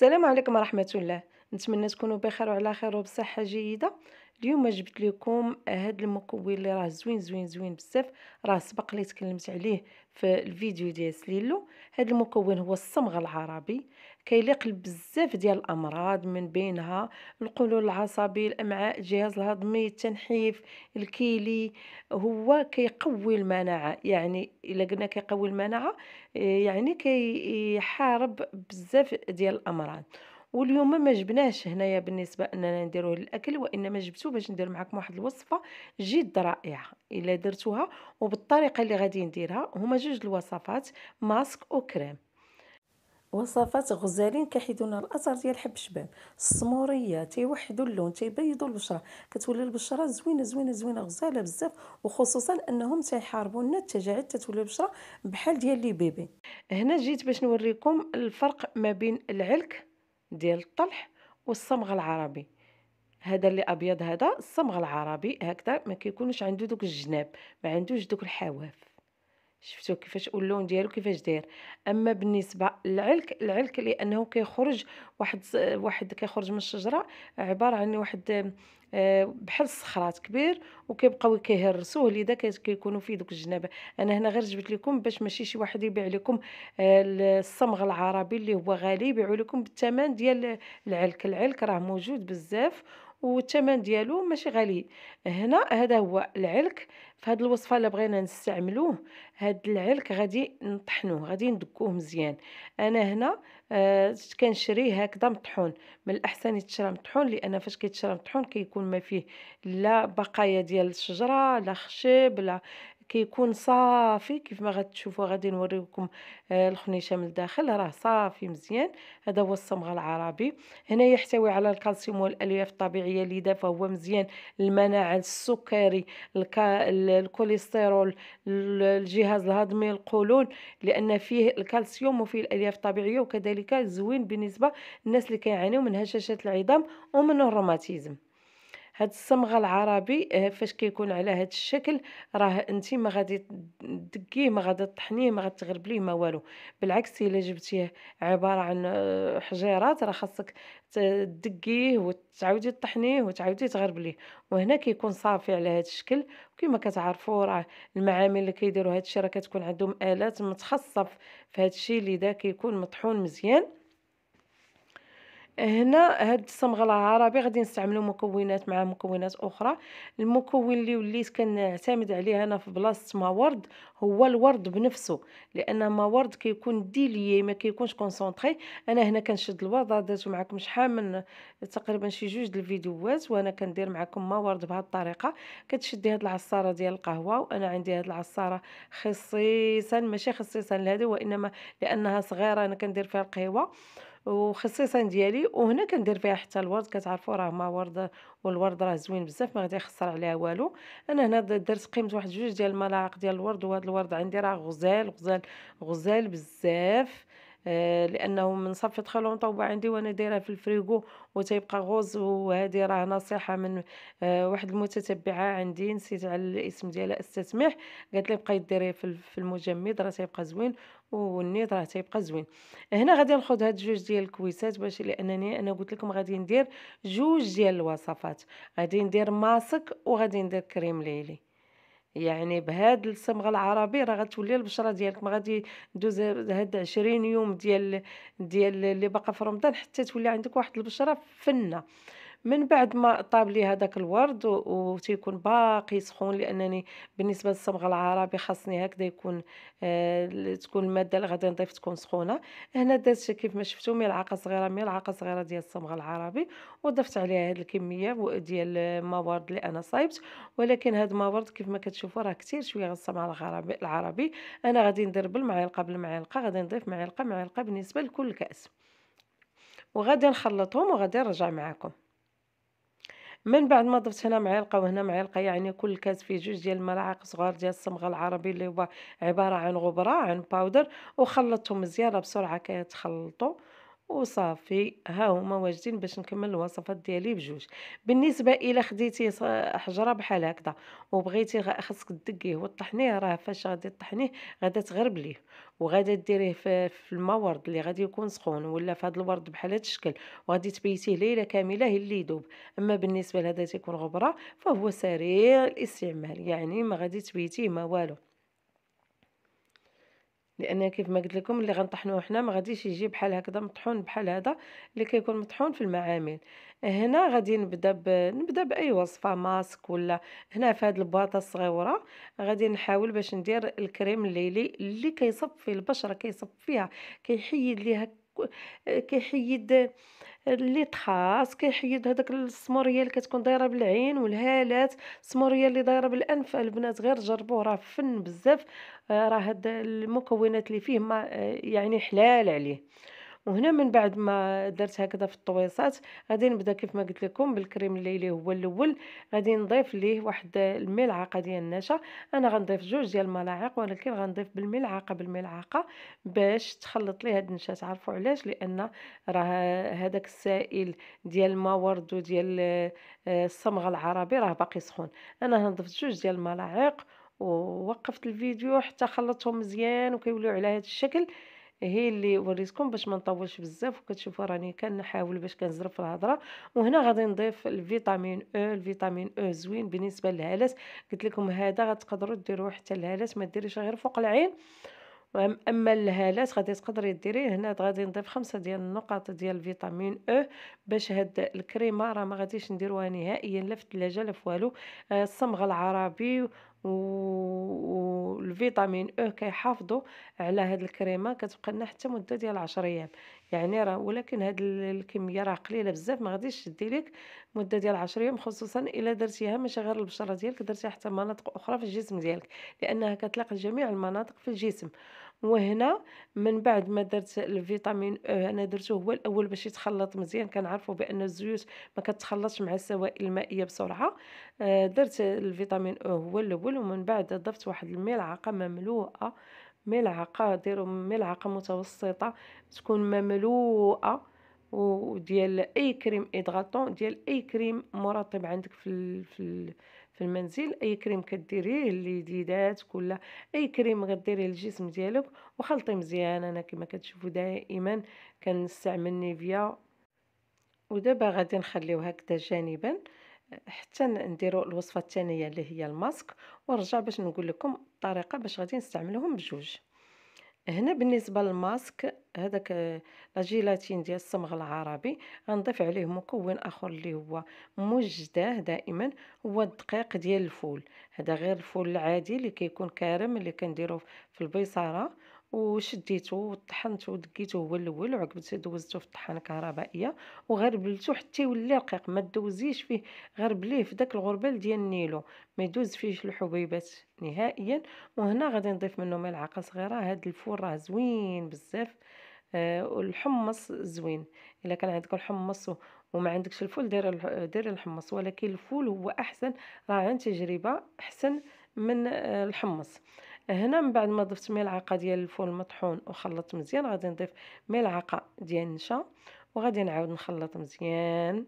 السلام عليكم ورحمه الله نتمنى تكونوا بخير وعلى خير وبصحه جيده اليوم جبت لكم هذا المكون اللي راه زوين زوين زوين بزاف راه سبق لي تكلمت عليه في الفيديو ديال سليلو هذا المكون هو الصمغ العربي كيليق بزاف ديال الامراض من بينها القولون العصبي الامعاء الجهاز الهضمي التنحيف الكيلي هو كيقوي المناعه يعني الا قلنا كيقوي المناعه يعني كيحارب بزاف ديال الامراض واليوم ما جبناهش هنايا بالنسبه اننا نديروه للاكل وانما جبتو باش ندير معكم واحد الوصفه جد رائعه الا درتوها وبالطريقه اللي غادي نديرها هما جوج الوصفات ماسك وكريم وصفات غزالين كيحيدون الاثر ديال حب الشباب السموريه تيوحدوا اللون تيبيضوا البشره كتولي البشره زوينه زوينه زوينه غزاله بزاف وخصوصا انهم تيحاربوا لنا التجاعيد تتولي البشره بحال ديال لي بيبي هنا جيت باش نوريكم الفرق ما بين العلك ديال الطلح والصمغ العربي هذا اللي ابيض هذا الصمغ العربي هكذا ما كيكونش عنده دوك الجناب ما عندوش دوك الحواف شفتوا كيفاش اللون ديالو كيفاش داير اما بالنسبه للعلك العلك لانه كيخرج واحد واحد كيخرج من الشجره عباره عن واحد آه، بحال الصخرات كبير وكيبقاو كيهرسوه لذا كيكونوا فيه دوك الجنابه انا هنا غير جبت لكم باش ماشي شي واحد يبيع لكم آه، الصمغ العربي اللي هو غالي يبيعوا لكم بالثمن ديال العلك العلك راه موجود بزاف والثمن ديالو ماشي غالي هنا هذا هو العلك في هذه الوصفه اللي بغينا نستعملوه هذا العلك غادي نطحنوه غادي ندكوه مزيان انا هنا آه كنشريه هكذا مطحون من الاحسن يتشرى مطحون لان فاش كيتشرى مطحون كيكون ما فيه لا بقايا ديال الشجره لا خشب لا كيكون صافي كيف ما غتشوفوا غادي نوريكم آه الخنيشه من الداخل راه صافي مزيان هذا هو الصمغ العربي هنا يحتوي على الكالسيوم والالياف الطبيعيه دافا هو مزيان للمناعه السكري الكا... الكوليسترول الجهاز الهضمي القولون لان فيه الكالسيوم وفيه الالياف الطبيعيه وكذلك زوين بالنسبه للناس اللي كيعانيو من هشاشه العظام ومن الروماتيزم هاد الصمغه العربي آه، فاش كيكون على هاد الشكل راه انت ما غادي تدقيه ما غادي تطحنيه ما غتغربليه ما والو بالعكس الا جبتيه عباره عن آه، حجيرات راه خاصك تدقيه وتعاودي تطحنيه وتعاودي تغربليه وهنا كيكون صافي على هاد الشكل وكما كتعرفوا راه المعامل اللي كيديروا هاد الشيء راه كتكون عندهم الات متخصصه في هاد الشيء دا كيكون مطحون مزيان هنا هاد الصمغ العربي غادي نستعملو مكونات مع مكونات اخرى المكون اللي وليت كنعتمد عليه انا في بلاصه ما ورد هو الورد بنفسه لان ما ورد كيكون ديليي ما كيكونش كونسونطري انا هنا كنشد الورد درتو معكم شحال من تقريبا شي جوج الفيديوهات وانا كندير معكم ما ورد بهاد الطريقه كتشدي هاد العصاره ديال القهوه وانا عندي هاد العصاره خصيصا ماشي خصيصا لهذه وانما لانها صغيره انا كندير فيها القهوه وخصيصا ديالي وهنا كندير فيها حتى الورد كتعرفوا راه ما ورد والورد راه زوين بزاف ما غادي يخسر عليها والو انا هنا درت قيمه واحد جوج ديال الملاعق ديال الورد وهذا الورد عندي راه غزال غزال غزال بزاف آه، لانه من صفة خلو مطوبة عندي وانا دايره في الفريغو وتيبقى غوز وهذه راه نصيحة من آه، واحد المتتبعة عندي نسيت على الاسم ديالها استسمح قالت لي بقاي ديريه في المجمد راه تيبقى زوين والنيض راه تيبقى زوين هنا غادي ناخذ هاد جوج ديال الكويسات باش لانني انا قلت لكم غادي ندير جوج ديال الوصفات غادي ندير ماسك وغادي ندير كريم ليلي يعني بهاد الصمغه العربي راه غتولي البشره ديالك ما غادي دوز هاد 20 يوم ديال ديال اللي باقا في رمضان حتى تولي عندك واحد البشره فنه من بعد ما طاب لي هذاك الورد وتيكون باقي سخون لانني بالنسبه للصبغه العربي خاصني هكذا يكون آه تكون الماده اللي غادي نضيف تكون سخونه هنا درت كيف ما شفتوا ملعقه صغيره ملعقه صغيره ديال الصبغه العربي وضفت عليها هذه الكميه ديال الموارد اللي انا صايبت ولكن هذا الموارد كيف ما كتشوفوا راه كثير شويه غصه الغربي العربي انا غادي ندير بالمعلقه بالمعلقه غادي نضيف معلقه معلقه بالنسبه لكل كاس وغادي نخلطهم وغادي نرجع معكم من بعد ما ضفت هنا معلقه وهنا معلقه يعني كل كاس فيه جوج ديال الملاعق صغار ديال الصمغ العربي اللي هو عباره عن غبره عن باودر وخلطتهم مزيان بسرعه كيتخلطوا وصافي ها هما واجدين باش نكمل الوصفات ديالي بجوج بالنسبه الى خديتي حجره بحال هكذا وبغيتي خاصك تدقيه وطحنيه راه فاش غادي طحنيه غادي تغرب ليه وغادي ديريه في, في الماء ورد اللي غادي يكون سخون ولا في هذا الورد بحال هذا الشكل وغادي تبيتيه ليله كامله اللي يذوب اما بالنسبه لهذا تيكون غبره فهو سريع الاستعمال يعني ما غادي تبيتيه ما والو لان كيف ما قلت لكم اللي غنطحنوه حنا ما غاديش يجي بحال هكذا مطحون بحال هذا اللي كيكون مطحون في المعامل هنا غادي نبدا ب... نبدا باي وصفه ماسك ولا هنا في هذه البواطه الصغيره غادي نحاول باش ندير الكريم الليلي اللي كيصفي البشره كيصفيها كيحيد ليها كيحيد اللي طخاس كيحيد هذاك السموريه اللي كتكون دايره بالعين والهالات السموريه اللي دايره بالانف البنات غير جربوه راه فن بزاف آه، راه هاد المكونات اللي فيه ما آه، يعني حلال عليه وهنا من بعد ما درت هكذا في الطويصات غادي نبدا كيف ما قلت لكم بالكريم الليلي هو الاول غادي نضيف ليه واحد الملعقه ديال النشا انا غنضيف جوج ديال الملاعق ولكن غنضيف بالملعقه بالملعقه باش تخلط لي هاد النشا تعرفوا علاش لان راه هذاك السائل ديال الماء ورد وديال آه، الصمغ العربي راه باقي سخون انا هنضيف جوج ديال الملاعق ووقفت الفيديو حتى خلطتهم مزيان وكيوليو على هذا الشكل هي اللي وريتكم باش ما نطولش بزاف وكتشوفوا راني كنحاول باش كنزرف في الهضره وهنا غادي نضيف الفيتامين او الفيتامين او زوين بالنسبه للهلس قلت لكم هذا غتقدروا ديروه حتى الهالات ما ديريش غير فوق العين اما الهالات غادي تقدري ديريه هنا غادي نضيف خمسة ديال النقط ديال الفيتامين او باش هاد الكريمه راه ما غاديش نديروها نهائيا لا في الثلاجه لا في والو آه، الصمغ العربي والفيتامين او e كيحافظوا على هاد الكريمه كتبقى لنا حتى مده ديال 10 ايام يعني راه ولكن هاد الكميه راه قليله بزاف ما غاديش تدي لك مده ديال 10 ايام خصوصا الا درتيها ماشي غير البشره ديالك درتيها حتى مناطق اخرى في الجسم ديالك لانها كتلاقي جميع المناطق في الجسم وهنا من بعد ما درت الفيتامين او انا درته هو الاول باش يتخلط مزيان كنعرفوا بان الزيوت ما كتخلطش مع السوائل المائيه بسرعه درت الفيتامين او هو الاول ومن بعد ضفت واحد الملعقه مملوءه ملعقه ديروا ملعقه متوسطه تكون مملوءه وديال اي كريم ادغاطون ديال اي كريم مرطب عندك في في في المنزل اي كريم كديريه لليدات ولا اي كريم غديريه للجسم ديالك وخلطي مزيان انا كما كتشوفوا دائما كنستعمل نيفيا ودابا غادي نخليو هكذا جانبا حتى نديرو الوصفه الثانيه اللي هي الماسك ونرجع باش نقول لكم الطريقه باش غادي نستعملوهم بجوج هنا بالنسبه للماسك هذاك لا ديال الصمغ العربي غنضيف عليه مكون اخر اللي هو مجداه دائما هو الدقيق ديال الفول هذا غير الفول العادي اللي كيكون كارم اللي كنديروه في البيصاره وشديته وطحنته ودقيته هو الاول وعقبت دوزته في الطحانه الكهربائيه وغربلته حتى يولي رقيق ما دوزيش فيه غربليه في داك الغربال ديال النيلو ما يدوز فيه الحبيبات نهائيا وهنا غادي نضيف منه ملعقه صغيره هاد الفول راه زوين بزاف آه والحمص زوين الا كان عندك الحمص وما عندكش الفول دير دير الحمص ولكن الفول هو احسن راه عن تجربه احسن من آه، الحمص هنا من بعد ما ضفت ملعقه ديال الفول مطحون وخلطت مزيان غادي نضيف ملعقه ديال النشا وغادي نعاود نخلط مزيان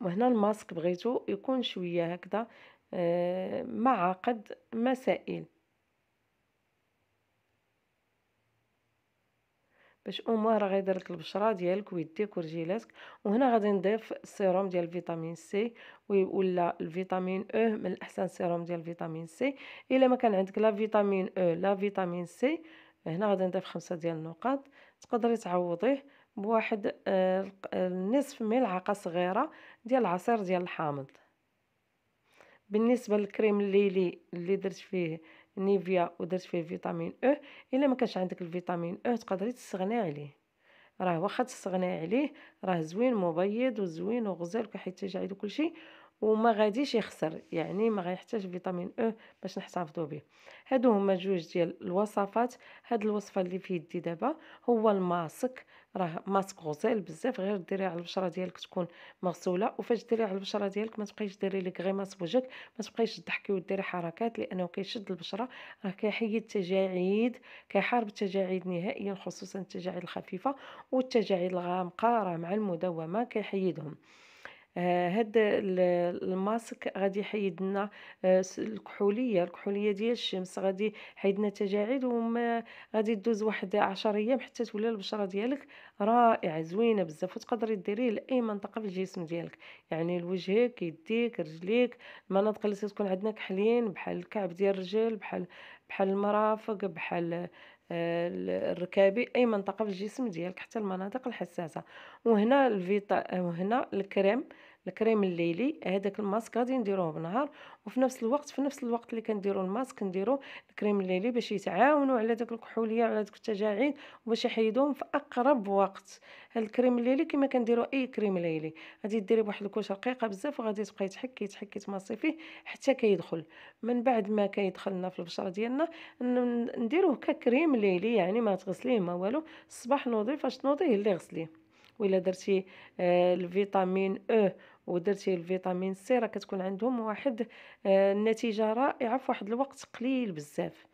وهنا الماسك بغيتو يكون شويه هكذا آه، معقد مسائل باش موان راه لك البشره ديالك ويديك ورجيلاتك وهنا غادي نضيف السيروم ديال فيتامين سي ولا الفيتامين او e من الاحسن السيروم ديال فيتامين سي الا ما كان عندك لا فيتامين او e، لا فيتامين سي هنا غادي نضيف خمسة ديال النقاط تقدري تعوضيه بواحد آه، آه، نصف ملعقه صغيره ديال العصير ديال الحامض بالنسبه للكريم الليلي اللي درت فيه نيفيا ودرت فيه فيتامين او الا ما كانش عندك الفيتامين او تقدري تستغني عليه راه واخا تستغني عليه راه زوين مبيض وزوين وغزال وكحيت عليه كلشي وما غاديش يخسر يعني ما غيحتاج فيتامين او باش نحتفظوا به هادو هما جوج ديال الوصفات هاد الوصفه اللي في يدي دابا هو الماسك راه ماسك غزال بزاف غير ديريه على البشره ديالك تكون مغسوله وفاش ديريه على البشره ديالك ما تبقايش ديري لك غيماس وجهك ما تبقايش تضحكي وديري حركات لانه كيشد البشره راه كيحيد التجاعيد كيحارب التجاعيد نهائيا خصوصا التجاعيد الخفيفه والتجاعيد الغامقه راه مع المداومه كيحيدهم آه، هاد الماسك غادي يحيد لنا آه، الكحوليه الكحوليه ديال الشمس غادي يحيد لنا التجاعيد وما غادي دوز واحد 10 ايام حتى تولي البشره ديالك رائعه زوينه بزاف وتقدري ديريه لاي منطقه في الجسم ديالك يعني لوجهك يديك رجليك المناطق اللي تكون عندنا كحلين بحال الكعب ديال الرجل بحال بحال المرافق بحال آه، الركابي اي منطقه في الجسم ديالك حتى المناطق الحساسه وهنا الفيتا وهنا الكريم الكريم الليلي هذاك الماسك غادي نديروه بالنهار وفي نفس الوقت في نفس الوقت اللي كنديروا الماسك نديروا الكريم الليلي باش يتعاونوا على داك الكحوليه وعلى داك التجاعيد وباش يحيدوهم في اقرب وقت هاد الكريم الليلي كما كنديروا اي كريم ليلي غادي ديري بواحد الكوشه رقيقه بزاف وغادي تبقى يتحكي تحكي تماصي فيه حتى كيدخل من بعد ما كيدخلنا في البشره ديالنا نديروه ككريم ليلي يعني ما تغسليه ما والو الصباح نوضي فاش تنوضيه اللي غسليه وإلا درتي آه الفيتامين او ودرتي الفيتامين سي راه كتكون عندهم واحد النتيجه آه، رائعه في واحد الوقت قليل بزاف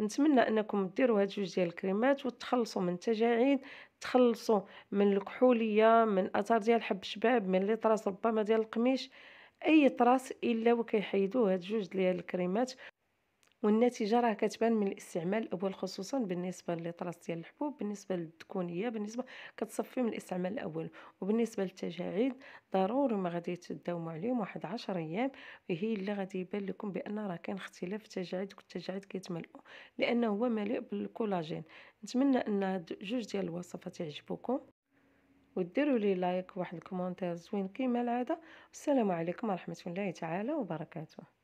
نتمنى انكم ديروا هاد جوج ديال الكريمات وتخلصوا من التجاعيد تخلصوا من الكحوليه من اثار ديال حب الشباب من لي طراس ربما ديال القميش اي طراس الا وكيحيدوا هاد جوج ديال الكريمات والنتيجه راه كتبان من الاستعمال الاول خصوصا بالنسبه للطراس ديال الحبوب بالنسبه للدكونيه بالنسبه كتصفي من الاستعمال الاول وبالنسبه للتجاعيد ضروري ما غادي تداوموا عليهم واحد 10 ايام هي اللي غادي يبان لكم بان راه كاين اختلاف في التجاعيد والتجاعيد كيتملؤوا لانه هو مليء بالكولاجين نتمنى ان هاد جوج ديال الوصفات يعجبوكم وديروا لي لايك واحد الكومنتير زوين كيما العاده والسلام عليكم ورحمه الله تعالى وبركاته